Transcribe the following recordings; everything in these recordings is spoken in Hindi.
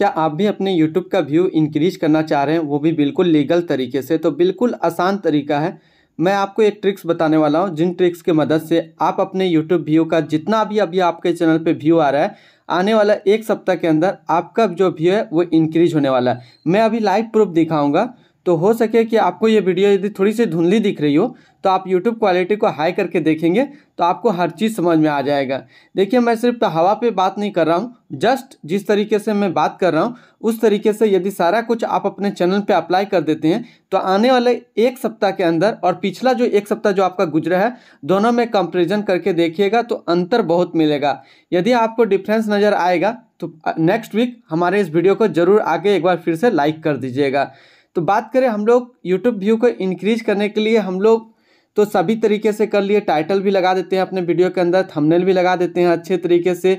क्या आप भी अपने यूट्यूब का व्यू इंक्रीज करना चाह रहे हैं वो भी बिल्कुल लीगल तरीके से तो बिल्कुल आसान तरीका है मैं आपको एक ट्रिक्स बताने वाला हूँ जिन ट्रिक्स की मदद से आप अपने यूट्यूब व्यू का जितना भी अभी आपके चैनल पे व्यू आ रहा है आने वाला एक सप्ताह के अंदर आपका जो व्यू है वो इंक्रीज होने वाला है मैं अभी लाइव प्रूफ दिखाऊँगा तो हो सके कि आपको ये वीडियो यदि थोड़ी सी धुंधली दिख रही हो तो आप यूट्यूब क्वालिटी को हाई करके देखेंगे तो आपको हर चीज़ समझ में आ जाएगा देखिए मैं सिर्फ हवा पे बात नहीं कर रहा हूँ जस्ट जिस तरीके से मैं बात कर रहा हूँ उस तरीके से यदि सारा कुछ आप अपने चैनल पे अप्लाई कर देते हैं तो आने वाले एक सप्ताह के अंदर और पिछला जो एक सप्ताह जो आपका गुजरा है दोनों में कंपेरिजन करके देखिएगा तो अंतर बहुत मिलेगा यदि आपको डिफ्रेंस नज़र आएगा तो नेक्स्ट वीक हमारे इस वीडियो को ज़रूर आगे एक बार फिर से लाइक कर दीजिएगा तो बात करें हम लोग यूट्यूब व्यू को इनक्रीज करने के लिए हम लोग तो सभी तरीके से कर लिए टाइटल भी लगा देते हैं अपने वीडियो के अंदर थंबनेल भी लगा देते हैं अच्छे तरीके से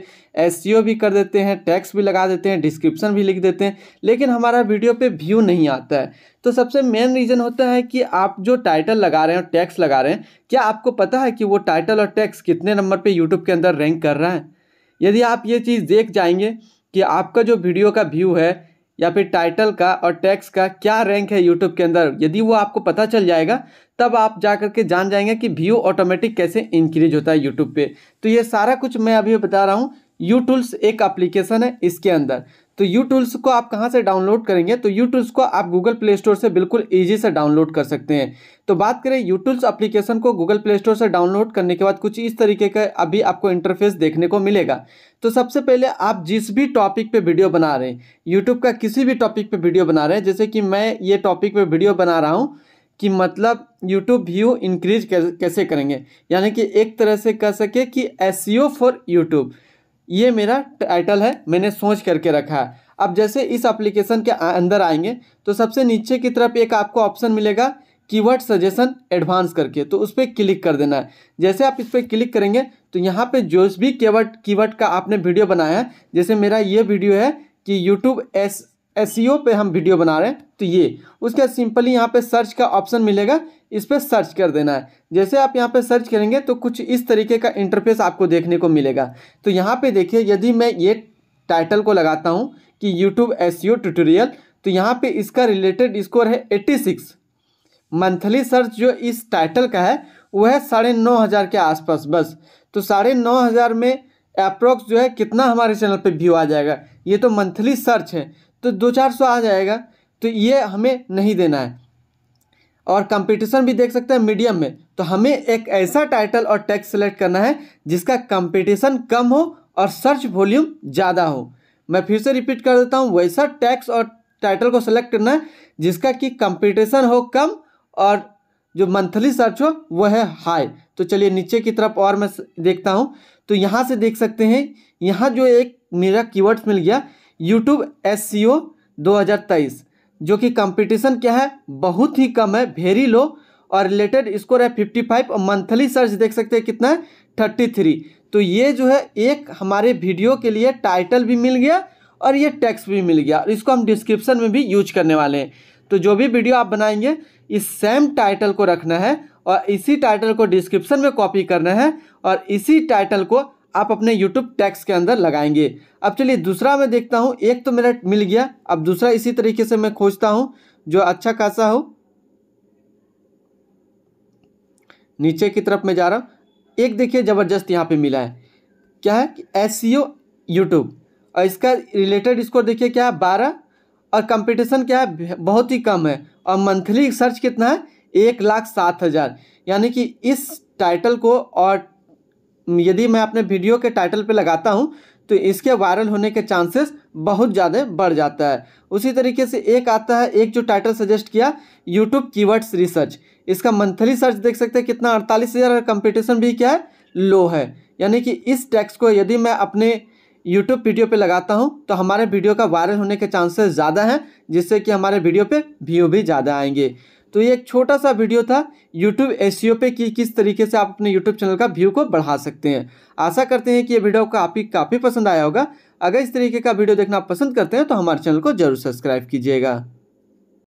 एस e भी कर देते हैं टैक्स भी लगा देते हैं डिस्क्रिप्शन भी लिख देते हैं लेकिन हमारा वीडियो पे व्यू नहीं आता है तो सबसे मेन रीज़न होता है कि आप जो टाइटल लगा रहे हैं और टैक्स लगा रहे हैं क्या आपको पता है कि वो टाइटल और टैक्स कितने नंबर पर यूट्यूब के अंदर रैंक कर रहा है यदि आप ये चीज़ देख जाएंगे कि आपका जो वीडियो का व्यू है या फिर टाइटल का और टैक्स का क्या रैंक है यूट्यूब के अंदर यदि वो आपको पता चल जाएगा तब आप जा करके जान जाएंगे कि व्यू ऑटोमेटिक कैसे इंक्रीज होता है यूट्यूब पे तो ये सारा कुछ मैं अभी बता रहा हूँ यू टूल्स एक एप्लीकेशन है इसके अंदर तो यू टूल्स को आप कहाँ से डाउनलोड करेंगे तो यू टूल्स को आप गूगल प्ले स्टोर से बिल्कुल ईजी से डाउनलोड कर सकते हैं तो बात करें यू टूल्स अप्लीकेशन को गूगल प्ले स्टोर से डाउनलोड करने के बाद कुछ इस तरीके का अभी आपको इंटरफेस देखने को मिलेगा तो सबसे पहले आप जिस भी टॉपिक पे वीडियो बना रहे हैं यूट्यूब का किसी भी टॉपिक पे वीडियो बना रहे हैं जैसे कि मैं ये टॉपिक पे वीडियो बना रहा हूँ कि मतलब यूट्यूब व्यू इंक्रीज कैसे करेंगे यानी कि एक तरह से कह सके कि एस फॉर यूट्यूब ये मेरा टाइटल है मैंने सोच करके रखा है अब जैसे इस एप्लीकेशन के अंदर आएंगे तो सबसे नीचे की तरफ एक आपको ऑप्शन मिलेगा कीवर्ड सजेशन एडवांस करके तो उस पर क्लिक कर देना है जैसे आप इस पर क्लिक करेंगे तो यहाँ पे जो भी कीवर्ड कीवर्ड का आपने वीडियो बनाया है जैसे मेरा ये वीडियो है कि यूट्यूब एस एस e पे हम वीडियो बना रहे हैं तो ये उसके बाद सिंपली यहाँ पे सर्च का ऑप्शन मिलेगा इस पर सर्च कर देना है जैसे आप यहाँ पे सर्च करेंगे तो कुछ इस तरीके का इंटरफेस आपको देखने को मिलेगा तो यहाँ पे देखिए यदि मैं ये टाइटल को लगाता हूँ कि यूट्यूब एस ट्यूटोरियल तो यहाँ पे इसका रिलेटेड स्कोर है एट्टी सिक्स मंथली सर्च जो इस टाइटल का है वह है साढ़े नौ हज़ार के आसपास बस तो साढ़े नौ हज़ार में अप्रोक्स जो है कितना हमारे चैनल पे व्यू आ जाएगा ये तो मंथली सर्च है तो दो चार सौ आ जाएगा तो ये हमें नहीं देना है और कंपटीशन भी देख सकते हैं मीडियम में तो हमें एक ऐसा टाइटल और टैक्स सेलेक्ट करना है जिसका कंपटीशन कम हो और सर्च वॉल्यूम ज़्यादा हो मैं फिर से रिपीट कर देता हूँ वैसा टैक्स और टाइटल को सेलेक्ट करना है जिसका कि कंपटीशन हो कम और जो मंथली सर्च हो वह है हाई तो चलिए नीचे की तरफ और मैं देखता हूँ तो यहाँ से देख सकते हैं यहाँ जो एक मेरा कीवर्ड्स मिल गया यूट्यूब एस सी ओ दो हज़ार तेईस जो कि कंपटीशन क्या है बहुत ही कम है वेरी लो और रिलेटेड स्कोर है फिफ्टी फाइव और मंथली सर्च देख सकते हैं कितना है थर्टी थ्री तो ये जो है एक हमारे वीडियो के लिए टाइटल भी मिल गया और ये टैक्स भी मिल गया और इसको हम डिस्क्रिप्शन में भी यूज करने वाले हैं तो जो भी वीडियो आप बनाएंगे इस सेम टाइटल को रखना है और इसी टाइटल को डिस्क्रिप्शन में कॉपी करना है और इसी टाइटल को आप अपने यूट्यूब टैक्स के अंदर लगाएंगे अब चलिए दूसरा मैं देखता हूँ एक तो मेरा मिल गया अब दूसरा इसी तरीके से मैं खोजता हूँ जो अच्छा खासा हो नीचे की तरफ मैं जा रहा हूँ एक देखिए ज़बरदस्त यहाँ पे मिला है क्या है कि एस सी ओ यूट्यूब और इसका रिलेटेड स्कोर देखिए क्या है बारह और कंपटीशन क्या है बहुत ही कम है और मंथली सर्च कितना है एक लाख सात हज़ार यानी कि इस टाइटल को और यदि मैं अपने वीडियो के टाइटल पे लगाता हूँ तो इसके वायरल होने के चांसेस बहुत ज़्यादा बढ़ जाता है उसी तरीके से एक आता है एक जो टाइटल सजेस्ट किया यूट्यूब कीवर्ड्स रिसर्च इसका मंथली सर्च देख सकते हैं कितना अड़तालीस हज़ार कंपिटिशन भी क्या है लो है यानी कि इस टैक्स को यदि मैं अपने यूट्यूब वीडियो पे लगाता हूँ तो हमारे वीडियो का वायरल होने के चांसेस ज़्यादा हैं जिससे कि हमारे वीडियो पे व्यू भी ज़्यादा आएंगे तो ये एक छोटा सा वीडियो था यूट्यूब एस e पे कि किस तरीके से आप अपने यूट्यूब चैनल का व्यू को बढ़ा सकते हैं आशा करते हैं कि ये वीडियो काफ़ी काफ़ी पसंद आया होगा अगर इस तरीके का वीडियो देखना पसंद करते हैं तो हमारे चैनल को जरूर सब्सक्राइब कीजिएगा